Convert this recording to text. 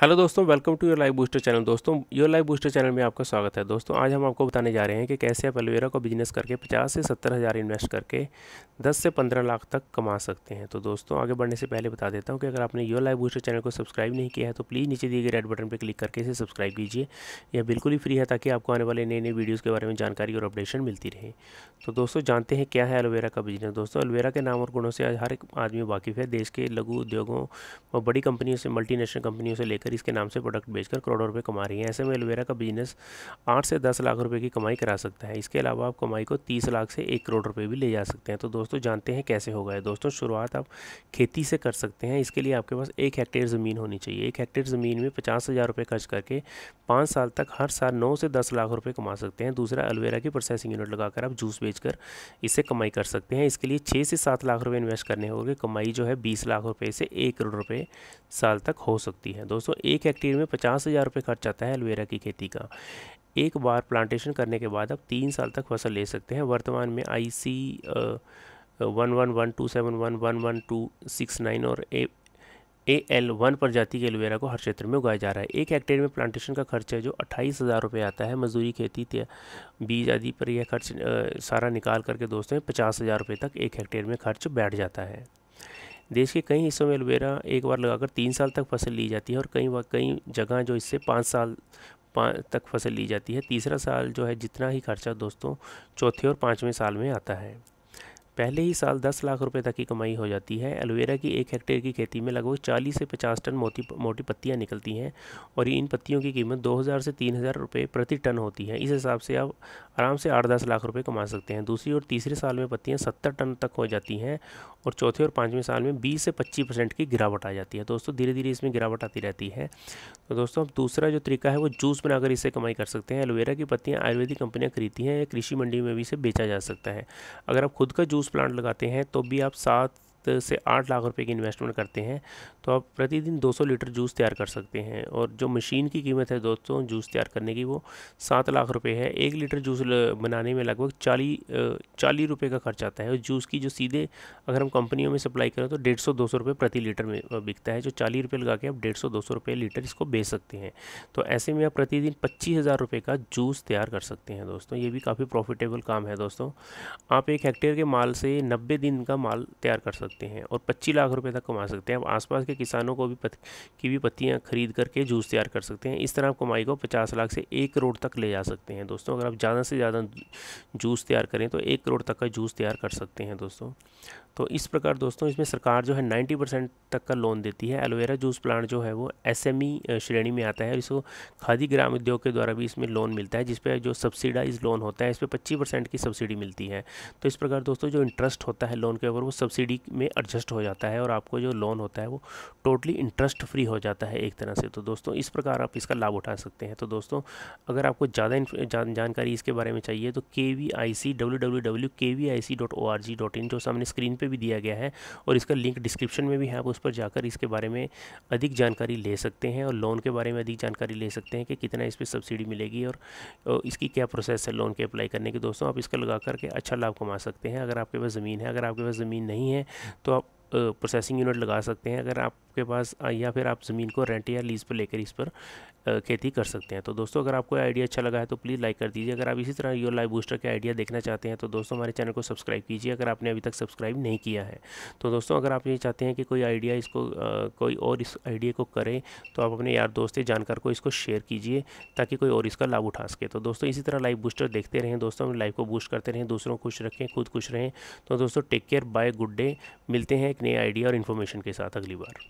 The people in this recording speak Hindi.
हेलो दोस्तों welcome to your live booster channel दोस्तों योर लाइव बूस्टर चैनल में आपका स्वागत है दोस्तों आज हम आपको बताने जा रहे हैं कि कैसे आप एलोवेरा को बिजनेस करके 50 से सत्तर हज़ार इन्वेस्ट करके 10 से 15 लाख तक कमा सकते हैं तो दोस्तों आगे बढ़ने से पहले बता देता हूँ कि अगर आपने योर लाइव बूस्टर चैनल को सब्सक्राइब नहीं किया है तो प्लीज़ नीचे दिए गए रेड बटन पर क्लिक करके इसे सब्सक्राइब कीजिए यह बिल्कुल ही फ्री है ताकि आपको आने वाले नए नए वीडियोज़ के बारे में जानकारी और अपडेशन मिलती रहे तो दोस्तों जानते हैं क्या है एलोवेरा का बिजनेस दोस्तों एलोवेरा के नाम और गुणों से आज हर एक आदमी वाकिफ़ है देश के लघु उद्योगों और बड़ी कंपनियों से नेशनल कंपनियों से लेकर इसके नाम से प्रोडक्ट बेचकर करोड़ों रुपये कमा रही हैं ऐसे में एलोवेरा का बिजनेस आठ से दस लाख रुपये की कमाई करा सकता है इसके अलावा आप कमाई को तीस लाख से एक करोड़ रुपये भी ले जा सकते हैं तो दोस्तों दोस्तों जानते हैं कैसे होगा है दोस्तों शुरुआत आप खेती से कर सकते हैं इसके लिए आपके पास एक हेक्टेयर ज़मीन होनी चाहिए एक हेक्टेयर ज़मीन में पचास हज़ार रुपये खर्च करके पाँच साल तक हर साल नौ से दस लाख रुपये कमा सकते हैं दूसरा एलोवेरा की प्रोसेसिंग यूनिट लगाकर आप जूस बेचकर इससे कमाई कर सकते हैं इसके लिए छः से सात लाख रुपये इन्वेस्ट करने होंगे कमाई जो है बीस लाख रुपये से एक करोड़ रुपये साल तक हो सकती है दोस्तों एक हेक्टेयर में पचास हज़ार रुपये खर्च आता है एलोवेरा की खेती का एक बार प्लांटेशन करने के बाद आप तीन साल तक फसल ले सकते हैं वर्तमान में I C one one one two seven one one one two six nine और ए ए एल वन प्रजाति के एलोवेरा को हर क्षेत्र में उगाया जा रहा है एक हेक्टेयर में प्लांटेशन का खर्च है जो अट्ठाईस हज़ार रुपये आता है मजदूरी खेती बीज आदि पर यह खर्च सारा निकाल करके दोस्तों पचास हज़ार रुपये तक एक हेक्टेयर में खर्च बैठ जाता है देश के कई हिस्सों में एलोवेरा एक बार लगाकर तीन साल तक फसल ली जाती है और कई कई जगह जो इससे पाँच साल तक फसल ली जाती है तीसरा साल जो है जितना ही खर्चा दोस्तों चौथे और पाँचवें साल में आता है पहले ही साल 10 लाख रुपए तक की कमाई हो जाती है एलोवेरा की एक हेक्टेयर की खेती में लगभग 40 से 50 टन मोटी मोटी पत्तियाँ निकलती हैं और इन पत्तियों की कीमत 2000 से 3000 रुपए प्रति टन होती है इस हिसाब से आप आराम से आठ दस लाख रुपये कमा सकते हैं दूसरी और तीसरे साल में पत्तियाँ सत्तर टन तक हो जाती हैं और चौथे और पाँचवें साल में बीस से पच्चीस परसेंट की गिरावट आ जाती है दोस्तों धीरे धीरे इसमें गिरावट आती रहती है तो दोस्तों अब दूसरा जो तरीका है वो जूस बनाकर इससे कमाई कर सकते हैं एलोवेरा की पत्तियाँ आयुर्वेदिक कंपनियाँ खरीदती हैं या कृषि मंडी में भी इसे बेचा जा सकता है अगर आप खुद का जूस प्लांट लगाते हैं तो भी आप सात से आठ लाख रुपए की इन्वेस्टमेंट करते हैं तो आप प्रतिदिन 200 लीटर जूस तैयार कर सकते हैं और जो मशीन की कीमत है दोस्तों जूस तैयार करने की वो सात लाख रुपए है एक लीटर जूस बनाने में लगभग चालीस चालीस रुपये का खर्च आता है और जूस की जो सीधे अगर हम कंपनियों में सप्लाई करें तो डेढ़ सौ दो सौ रुपये प्रति लीटर में बिकता है जो चालीस रुपये लगा के आप डेढ़ सौ दो सौ रुपये लीटर इसको बेच सकते हैं तो ऐसे में आप प्रतिदिन पच्चीस हज़ार रुपये का जूस तैयार कर सकते हैं दोस्तों ये भी काफ़ी प्रॉफिटेबल काम है दोस्तों आप एक हेक्टेयर के माल से नब्बे दिन का माल तैयार कर सकते सकते हैं और पच्चीस लाख रुपए तक कमा सकते हैं आप आसपास के किसानों को भी पत, की भी पत्तियां खरीद करके जूस तैयार कर सकते हैं इस तरह आप कमाई को पचास लाख से एक करोड़ तक ले जा सकते हैं दोस्तों अगर आप ज़्यादा से ज़्यादा जूस तैयार करें तो एक करोड़ तक का जूस तैयार कर सकते हैं दोस्तों तो इस प्रकार दोस्तों इसमें सरकार जो है नाइन्टी परसेंट तक का लोन देती है एलोवेरा जूस प्लांट जो है वो एसएमई श्रेणी में आता है इसको खादी ग्राम उद्योग के द्वारा भी इसमें लोन मिलता है जिसपे जो सब्सिडाइज लोन होता है इस पर पच्चीस परसेंट की सब्सिडी मिलती है तो इस प्रकार दोस्तों जो इंटरेस्ट होता है लोन के ऊपर वो सब्सिडी में एडजस्ट हो जाता है और आपको जो लोन होता है वो टोटली इंटरेस्ट फ्री हो जाता है एक तरह से तो दोस्तों इस प्रकार आप इसका लाभ उठा सकते हैं तो दोस्तों अगर आपको ज़्यादा जान, जानकारी इसके बारे में चाहिए तो K V I C W W W K V I C dot O R G dot in जो सामने स्क्रीन पर भी दिया गया है और इसका लिंक डिस्क्रिप्शन में भी है आप उस पर जाकर इसके बारे में अधिक जानकारी ले सकते हैं और लोन के बारे में अधिक जानकारी ले सकते हैं कि कितना इस पर सब्सिडी मिलेगी और इसकी क्या प्रोसेस है लोन के अप्लाई करने की दोस्तों आप इसका लगा करके अच्छा लाभ कमा सकते हैं अगर आपके पास ज़मीन है अगर आपके पास ज़मीन नहीं है तो प्रोसेसिंग यूनिट लगा सकते हैं अगर आपके पास या फिर आप ज़मीन को रेंट या लीज़ पर लेकर इस पर खेती कर सकते हैं तो दोस्तों अगर आपको आइडिया अच्छा लगा है तो प्लीज़ लाइक कर दीजिए अगर आप इसी तरह योर लाइव बूस्टर के आइडिया देखना चाहते हैं तो दोस्तों हमारे चैनल को सब्सक्राइब कीजिए अगर आपने अभी तक सब्सक्राइब नहीं किया है तो दोस्तों अगर आप ये चाहते हैं कि कोई आइडिया इसको कोई और इस आइडिया को करें तो आप अपने यार दोस्त जानकार को इसको शेयर कीजिए ताकि कोई और इसका लाभ उठा सके तो दोस्तों इसी तरह लाइव बूस्टर देखते रहें दोस्तों लाइफ को बूस्ट करते रहें दूसरों को खुश रखें खुद खुश रहें तो दोस्तों take care bye good day मिलते हैं एक नए आइडिया और इन्फॉर्मेशन के साथ अगली बार